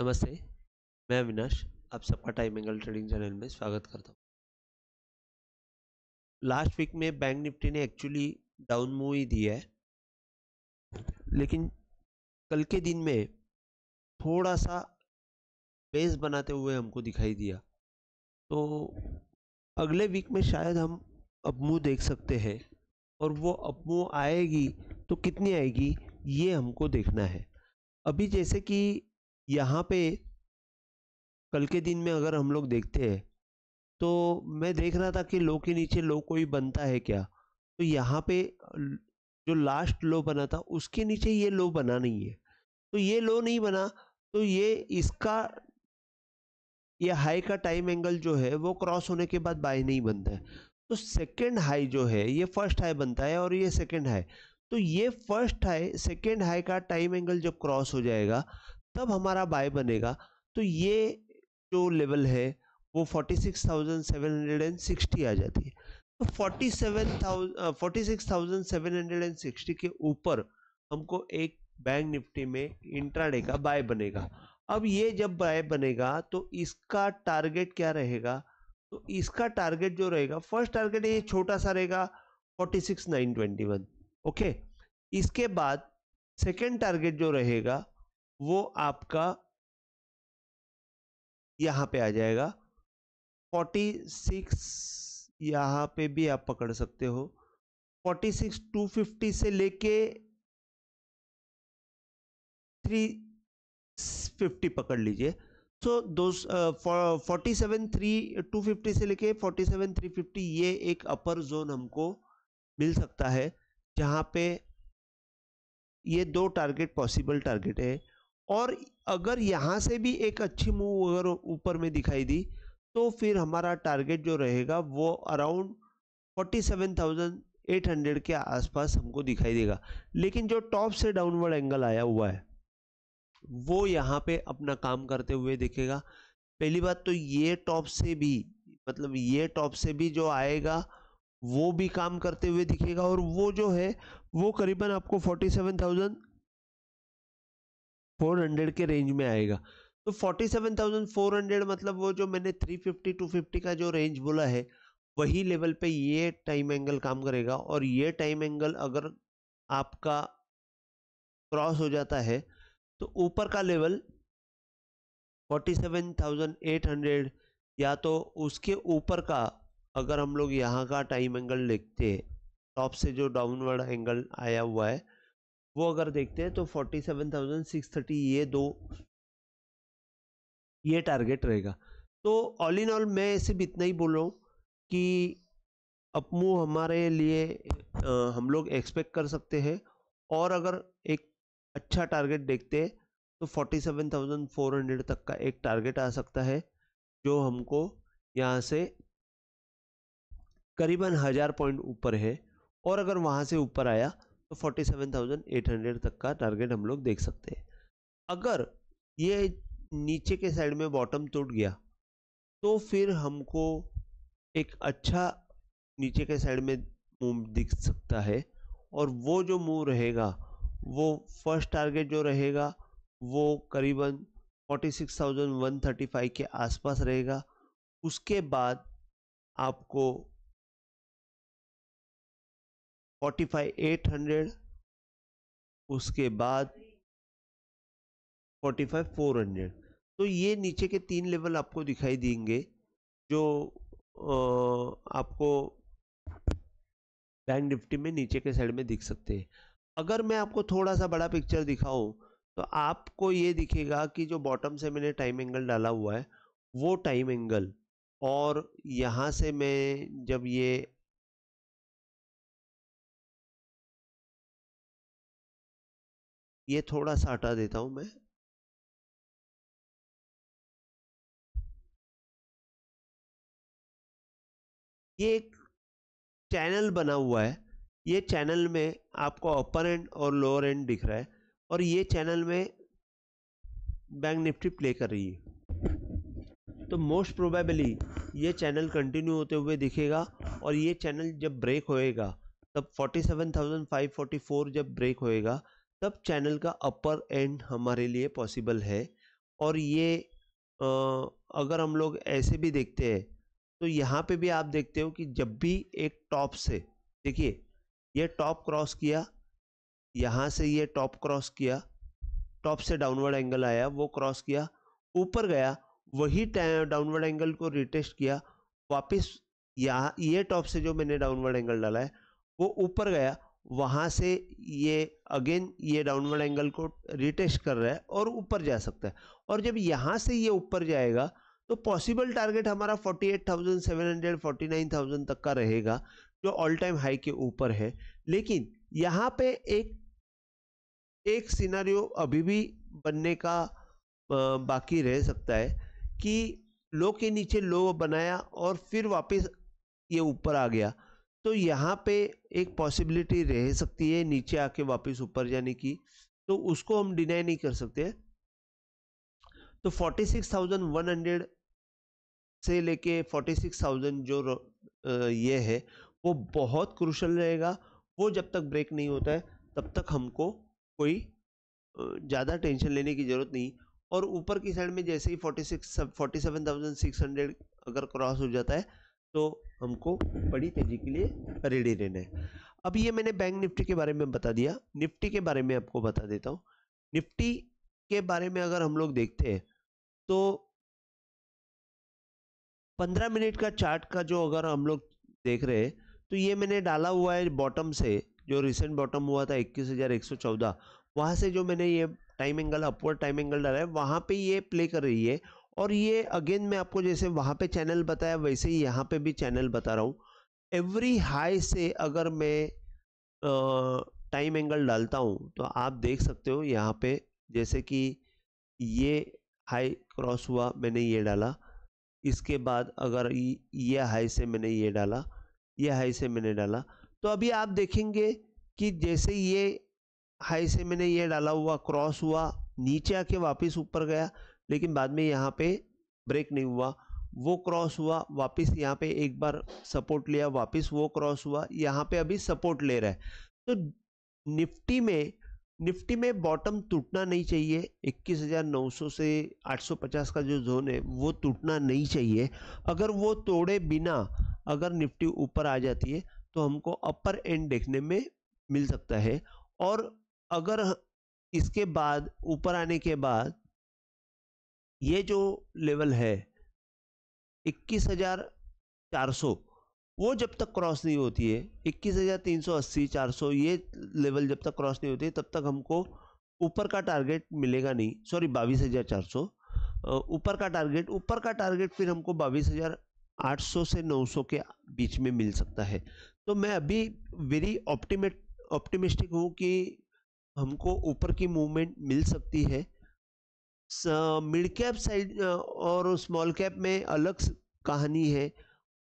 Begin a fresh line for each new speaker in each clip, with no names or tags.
नमस्ते मैं अविनाश आप सबका टाइम एंगल ट्रेडिंग चैनल में स्वागत करता हूँ लास्ट वीक में बैंक निफ्टी ने एक्चुअली डाउन मूव ही दिया है लेकिन कल के दिन में थोड़ा सा बेस बनाते हुए हमको दिखाई दिया तो अगले वीक में शायद हम मूव देख सकते हैं और वो मूव आएगी तो कितनी आएगी ये हमको देखना है अभी जैसे कि यहाँ पे कल के दिन में अगर हम लोग देखते हैं तो मैं देख रहा था कि लो के नीचे लो कोई बनता है क्या तो यहाँ पे जो लास्ट लो बना था उसके नीचे ये लो बना नहीं है तो ये लो नहीं बना तो ये इसका ये हाई का टाइम एंगल जो है वो क्रॉस होने के बाद बाय नहीं बनता है तो सेकेंड हाई जो है ये फर्स्ट हाई बनता है और ये सेकेंड हाई तो ये फर्स्ट हाई सेकेंड हाई का टाइम एंगल जब क्रॉस हो जाएगा तब हमारा बाय बनेगा तो ये जो लेवल है वो 46,760 आ जाती है तो 47,000 46,760 के ऊपर हमको एक बैंक निफ्टी में इंट्राडे का बाय बनेगा अब ये जब बाय बनेगा तो इसका टारगेट क्या रहेगा तो इसका टारगेट जो रहेगा फर्स्ट टारगेट ये छोटा सा रहेगा 46,921 ओके इसके बाद सेकेंड टारगेट जो रहेगा वो आपका यहां पे आ जाएगा 46 यहां पे भी आप पकड़ सकते हो 46 250 से लेके 350 पकड़ लीजिए सो दो forty seven three two fifty से लेके फोर्टी सेवन थ्री फिफ्टी ये एक अपर जोन हमको मिल सकता है जहाँ पे ये दो टारगेट पॉसिबल टारगेट है और अगर यहाँ से भी एक अच्छी मूव अगर ऊपर में दिखाई दी तो फिर हमारा टारगेट जो रहेगा वो अराउंड 47,800 के आसपास हमको दिखाई देगा लेकिन जो टॉप से डाउनवर्ड एंगल आया हुआ है वो यहाँ पे अपना काम करते हुए दिखेगा पहली बात तो ये टॉप से भी मतलब ये टॉप से भी जो आएगा वो भी काम करते हुए दिखेगा और वो जो है वो करीबन आपको थाउजेंड फोर हंड्रेड के रेंज में आएगा तो forty seven thousand four hundred मतलब वो जो मैंने थ्री फिफ्टी टू फिफ्टी का जो रेंज बोला है वही लेवल पे ये टाइम एंगल काम करेगा और ये टाइम एंगल अगर आपका क्रॉस हो जाता है तो ऊपर का लेवल 47,800 या तो उसके ऊपर का अगर हम लोग यहाँ का टाइम एंगल देखते हैं टॉप से जो डाउनवर्ड एंगल आया हुआ है वो अगर देखते हैं तो forty seven thousand six thirty ये दो ये टारगेट रहेगा तो ऑल इन ऑल मैं सिर्फ इतना ही बोल रहा हूँ कि अपमू हमारे लिए आ, हम लोग एक्सपेक्ट कर सकते हैं और अगर एक अच्छा टारगेट देखते हैं तो forty seven thousand four hundred तक का एक टारगेट आ सकता है जो हमको यहाँ से करीबन हज़ार पॉइंट ऊपर है और अगर वहाँ से ऊपर आया तो 47,800 तक का टारगेट हम लोग देख सकते हैं अगर ये नीचे के साइड में बॉटम टूट गया तो फिर हमको एक अच्छा नीचे के साइड में मूव दिख सकता है और वो जो मूव रहेगा वो फर्स्ट टारगेट जो रहेगा वो करीबन 46,135 के आसपास रहेगा उसके बाद आपको फोर्टी फाइव एट हंड्रेड उसके बाद फोर्टी फाइव फोर हंड्रेड तो ये नीचे के तीन लेवल आपको दिखाई देंगे जो आपको बैंक निफ्टी में नीचे के साइड में दिख सकते हैं अगर मैं आपको थोड़ा सा बड़ा पिक्चर दिखाऊं तो आपको ये दिखेगा कि जो बॉटम से मैंने टाइम एंगल डाला हुआ है वो टाइम एंगल और यहाँ से मैं जब ये ये थोड़ा सा हटा देता हूं मैं ये एक चैनल बना हुआ है ये चैनल में आपको अपर एंड और लोअर एंड दिख रहा है और ये चैनल में बैंक निफ्टी प्ले कर रही है तो मोस्ट प्रोबेबली ये चैनल कंटिन्यू होते हुए दिखेगा और ये चैनल जब ब्रेक होएगा तब 47,544 जब ब्रेक होएगा तब चैनल का अपर एंड हमारे लिए पॉसिबल है और ये आ, अगर हम लोग ऐसे भी देखते हैं तो यहाँ पे भी आप देखते हो कि जब भी एक टॉप से देखिए ये टॉप क्रॉस किया यहाँ से ये टॉप क्रॉस किया टॉप से डाउनवर्ड एंगल आया वो क्रॉस किया ऊपर गया वही डाउनवर्ड एंगल को रिटेस्ट किया वापस यहाँ ये टॉप से जो मैंने डाउनवर्ड एंगल डाला है वो ऊपर गया वहाँ से ये अगेन ये डाउनवर्ड एंगल को रिटेस्ट कर रहा है और ऊपर जा सकता है और जब यहाँ से ये ऊपर जाएगा तो पॉसिबल टारगेट हमारा 48,700 49,000 तक का रहेगा जो ऑल टाइम हाई के ऊपर है लेकिन यहाँ पे एक एक सिनारियो अभी भी बनने का बाकी रह सकता है कि लो के नीचे लो बनाया और फिर वापस ये ऊपर आ गया तो यहाँ पे एक पॉसिबिलिटी रह सकती है नीचे आके वापस ऊपर जाने की तो उसको हम डिनाई नहीं कर सकते तो 46,100 से लेके 46,000 जो ये है वो बहुत क्रूशल रहेगा वो जब तक ब्रेक नहीं होता है तब तक हमको कोई ज़्यादा टेंशन लेने की ज़रूरत नहीं और ऊपर की साइड में जैसे ही 46 47,600 अगर क्रॉस हो जाता है तो हमको बड़ी तेजी के लिए रेडी रहना है अब ये मैंने बैंक निफ्टी के बारे में बता दिया निफ्टी के बारे में आपको बता देता हूँ निफ्टी के बारे में अगर हम लोग देखते हैं तो 15 मिनट का चार्ट का जो अगर हम लोग देख रहे हैं तो ये मैंने डाला हुआ है बॉटम से जो रिसेंट बॉटम हुआ था 21,114 वहाँ से जो मैंने ये time angle upward time angle डाला है वहाँ पे ये प्ले कर रही है और ये अगेन मैं आपको जैसे वहाँ पे चैनल बताया वैसे ही यहाँ पे भी चैनल बता रहा हूँ एवरी हाई से अगर मैं टाइम एंगल डालता हूँ तो आप देख सकते हो यहाँ पे जैसे कि ये हाई क्रॉस हुआ मैंने ये डाला इसके बाद अगर ये हाई से मैंने ये डाला ये हाई से मैंने डाला तो अभी आप देखेंगे कि जैसे ये हाई से मैंने ये डाला हुआ क्रॉस हुआ नीचे आके वापस ऊपर गया लेकिन बाद में यहाँ पे ब्रेक नहीं हुआ वो क्रॉस हुआ वापस यहाँ पे एक बार सपोर्ट लिया वापस वो क्रॉस हुआ यहाँ पे अभी सपोर्ट ले रहा है तो निफ्टी में निफ्टी में बॉटम टूटना नहीं चाहिए 21,900 से 850 का जो जोन है वो टूटना नहीं चाहिए अगर वो तोड़े बिना अगर निफ्टी ऊपर आ जाती है तो हमको अपर एंड देखने में मिल सकता है और अगर इसके बाद ऊपर आने के बाद ये जो लेवल है इक्कीस हज़ार चार सौ वो जब तक क्रॉस नहीं होती है इक्कीस हज़ार तीन सौ अस्सी चार सौ ये लेवल जब तक क्रॉस नहीं होती है तब तक हमको ऊपर का टारगेट मिलेगा नहीं सॉरी बाईस हज़ार चार सौ ऊपर का टारगेट ऊपर का टारगेट फिर हमको बाईस हज़ार आठ सौ से नौ सौ के बीच में मिल सकता है तो मैं अभी वेरी ऑप्टिमेट ऑप्टिमिस्टिक हूँ कि हमको ऊपर की मूवमेंट मिल सकती है मिड कैप साइड और स्मॉल कैप में अलग कहानी है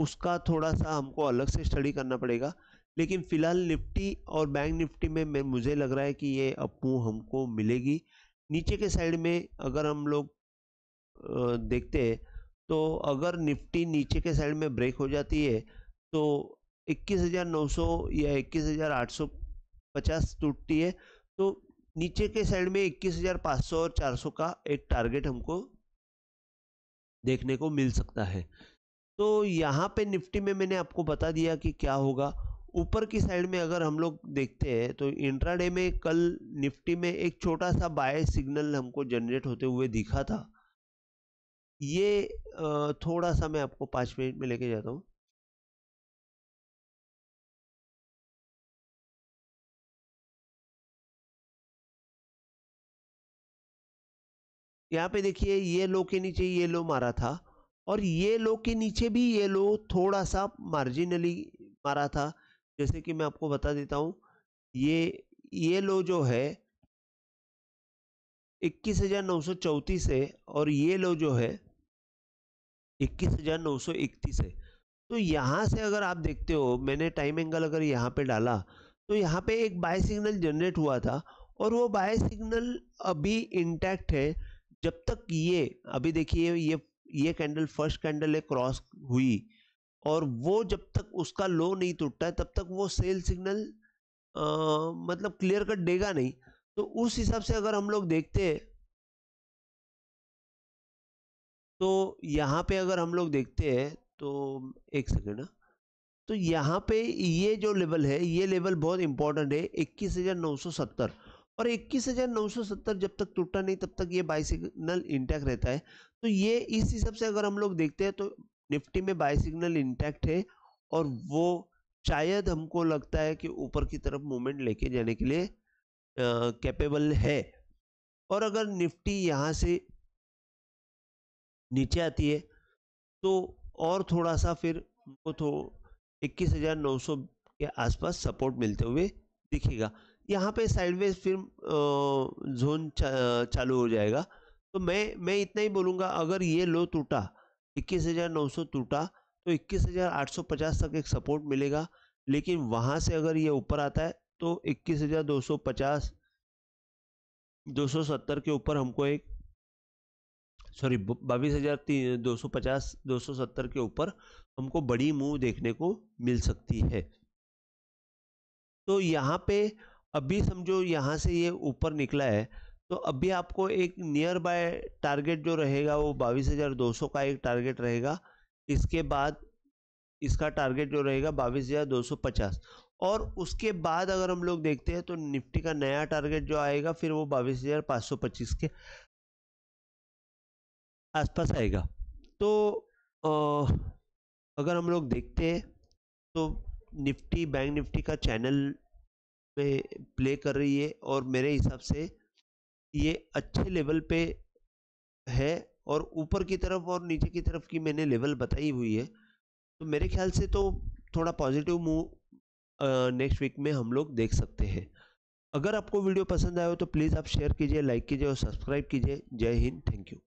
उसका थोड़ा सा हमको अलग से स्टडी करना पड़ेगा लेकिन फिलहाल निफ्टी और बैंक निफ्टी में मैं मुझे लग रहा है कि ये अपू हमको मिलेगी नीचे के साइड में अगर हम लोग देखते हैं तो अगर निफ्टी नीचे के साइड में ब्रेक हो जाती है तो 21,900 या 21,850 टूटती है तो नीचे के साइड में 21,500 और 400 का एक टारगेट हमको देखने को मिल सकता है तो यहाँ पे निफ्टी में मैंने आपको बता दिया कि क्या होगा ऊपर की साइड में अगर हम लोग देखते हैं तो इंट्राडे में कल निफ्टी में एक छोटा सा बाय सिग्नल हमको जनरेट होते हुए दिखा था ये थोड़ा सा मैं आपको पाँच मिनट में लेके जाता हूँ यहाँ पे देखिए ये लो के नीचे ये लो मारा था और ये लो के नीचे भी ये लो थोड़ा सा मार्जिनली मारा था जैसे कि मैं आपको बता देता हूँ ये ये लो जो है इक्कीस हज़ार नौ सौ चौंतीस है और ये लो जो है इक्कीस हज़ार नौ सौ इकतीस है तो यहाँ से अगर आप देखते हो मैंने टाइम एंगल अगर यहाँ पे डाला तो यहाँ पे एक बाय सिग्नल जनरेट हुआ था और वो बाय सिग्नल अभी इंटैक्ट है जब तक ये अभी देखिए ये ये कैंडल फर्स्ट कैंडल है क्रॉस हुई और वो जब तक उसका लो नहीं टूटता है तब तक वो सेल सिग्नल मतलब क्लियर कट देगा नहीं तो उस हिसाब से अगर हम लोग देखते तो यहाँ पे अगर हम लोग देखते हैं तो एक सेकेंड हाँ। तो यहाँ पे ये जो लेवल है ये लेवल बहुत इंपॉर्टेंट है इक्कीस हज़ार नौ सौ सत्तर और 21,970 जब तक टूटा नहीं तब तक ये सिग्नल इंटैक्ट रहता है तो ये इस हिसाब से अगर हम लोग देखते हैं तो निफ्टी में सिग्नल इंटैक्ट है और वो शायद हमको लगता है कि ऊपर की तरफ मूवमेंट लेके जाने के लिए कैपेबल है और अगर निफ्टी यहाँ से नीचे आती है तो और थोड़ा सा फिर हमको तो इक्कीस हज़ार नौ सौ के आसपास सपोर्ट मिलते हुए दिखेगा यहाँ पे साइडवेज फिर जोन चा, चालू हो जाएगा तो मैं मैं इतना ही बोलूँगा अगर ये लो टूटा 21,900 टूटा तो 21,850 तक एक सपोर्ट मिलेगा लेकिन वहाँ से अगर ये ऊपर आता है तो 21,250 270 के ऊपर हमको एक सॉरी बाईस हज़ार तीन दो सौ पचास दो सौ सत्तर के ऊपर हमको बड़ी मूव देखने को मिल सकती है तो यहाँ पे अभी समझो यहाँ से ये ऊपर निकला है तो अभी आपको एक नियर बाय टारगेट जो रहेगा वो बाईस हज़ार दो सौ का एक टारगेट रहेगा इसके बाद इसका टारगेट जो रहेगा बाईस हज़ार दो सौ पचास और उसके बाद अगर हम लोग देखते हैं तो निफ्टी का नया टारगेट जो आएगा फिर वो बाईस हज़ार पाँच सौ पच्चीस के आसपास आएगा तो आ, अगर हम लोग देखते हैं तो निफ्टी बैंक निफ्टी का चैनल पे प्ले कर रही है और मेरे हिसाब से ये अच्छे लेवल पे है और ऊपर की तरफ और नीचे की तरफ की मैंने लेवल बताई हुई है तो मेरे ख्याल से तो थोड़ा पॉजिटिव मूव नेक्स्ट वीक में हम लोग देख सकते हैं अगर आपको वीडियो पसंद आया हो तो प्लीज़ आप शेयर कीजिए लाइक कीजिए और सब्सक्राइब कीजिए जय हिंद थैंक यू